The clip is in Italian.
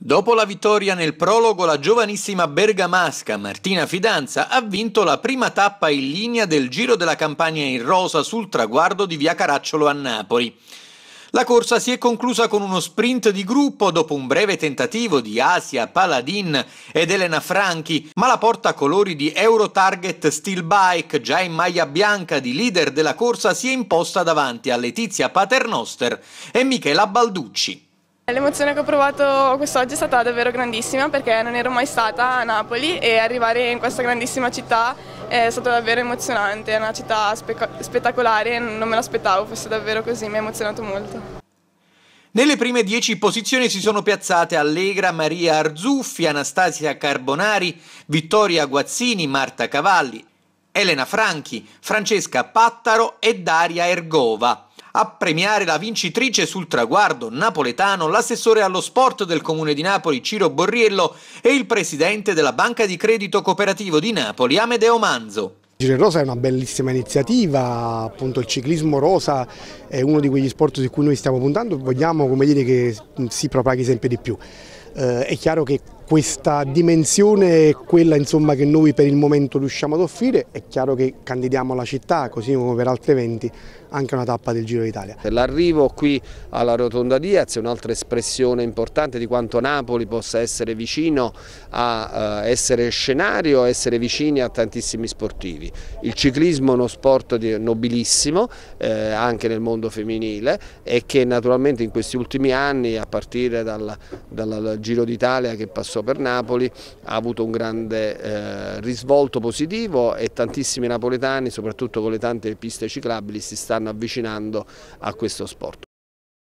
Dopo la vittoria nel prologo, la giovanissima bergamasca Martina Fidanza ha vinto la prima tappa in linea del Giro della Campania in rosa sul traguardo di Via Caracciolo a Napoli. La corsa si è conclusa con uno sprint di gruppo dopo un breve tentativo di Asia Paladin ed Elena Franchi, ma la porta colori di Eurotarget Target Steel Bike, già in maglia bianca di leader della corsa, si è imposta davanti a Letizia Paternoster e Michela Balducci. L'emozione che ho provato quest'oggi è stata davvero grandissima perché non ero mai stata a Napoli e arrivare in questa grandissima città eh, è stato davvero emozionante, è una città spe spettacolare e non me l'aspettavo fosse davvero così, mi ha emozionato molto. Nelle prime dieci posizioni si sono piazzate Allegra, Maria Arzuffi, Anastasia Carbonari, Vittoria Guazzini, Marta Cavalli, Elena Franchi, Francesca Pattaro e Daria Ergova. A premiare la vincitrice sul traguardo napoletano l'assessore allo sport del comune di Napoli Ciro Borriello e il presidente della Banca di Credito Cooperativo di Napoli Amedeo Manzo. Giro in Rosa è una bellissima iniziativa, appunto il ciclismo rosa è uno di quegli sport su cui noi stiamo puntando e vogliamo dire, che si propaghi sempre di più eh, è chiaro che questa dimensione è quella insomma, che noi per il momento riusciamo ad offrire, è chiaro che candidiamo la città, così come per altri eventi, anche una tappa del Giro d'Italia. L'arrivo qui alla Rotonda Diaz è un'altra espressione importante di quanto Napoli possa essere vicino a eh, essere scenario, essere vicini a tantissimi sportivi. Il ciclismo è uno sport nobilissimo, eh, anche nel mondo femminile, e che naturalmente in questi ultimi anni, a partire dal, dal Giro d'Italia che passò per Napoli ha avuto un grande eh, risvolto positivo e tantissimi napoletani, soprattutto con le tante piste ciclabili, si stanno avvicinando a questo sport.